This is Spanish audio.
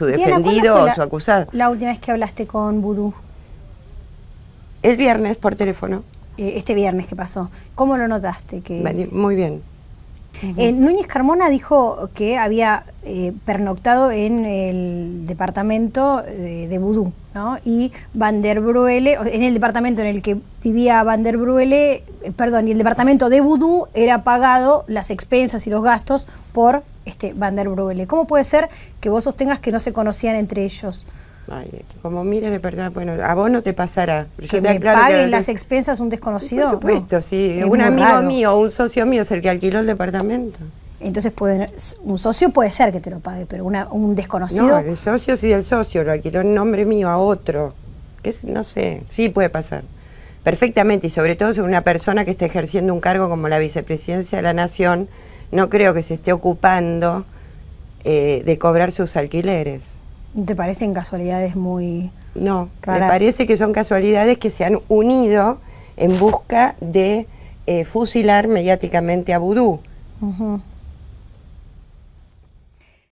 su defendido o su acusado. La última vez que hablaste con Vudú. El viernes por teléfono. Eh, este viernes que pasó. ¿Cómo lo notaste? Que... Muy eh, bien. Núñez Carmona dijo que había eh, pernoctado en el departamento de, de Vudú. ¿no? Y Van en el departamento en el que vivía Van eh, perdón, y el departamento de Vudú era pagado las expensas y los gastos por este Van der Bruele. ¿Cómo puede ser que vos sostengas que no se conocían entre ellos? como miles de personas, bueno, a vos no te pasará. ¿Que me paguen las expensas un desconocido? Por supuesto, sí. un amigo mío, un socio mío es el que alquiló el departamento. Entonces puede, un socio puede ser que te lo pague, pero un desconocido... No, el socio sí, el socio, lo alquiló en nombre mío a otro. Que no sé, sí puede pasar. Perfectamente, y sobre todo si una persona que está ejerciendo un cargo como la vicepresidencia de la Nación, no creo que se esté ocupando eh, de cobrar sus alquileres. ¿Te parecen casualidades muy No, me parece que son casualidades que se han unido en busca de eh, fusilar mediáticamente a Vudú. Ajá.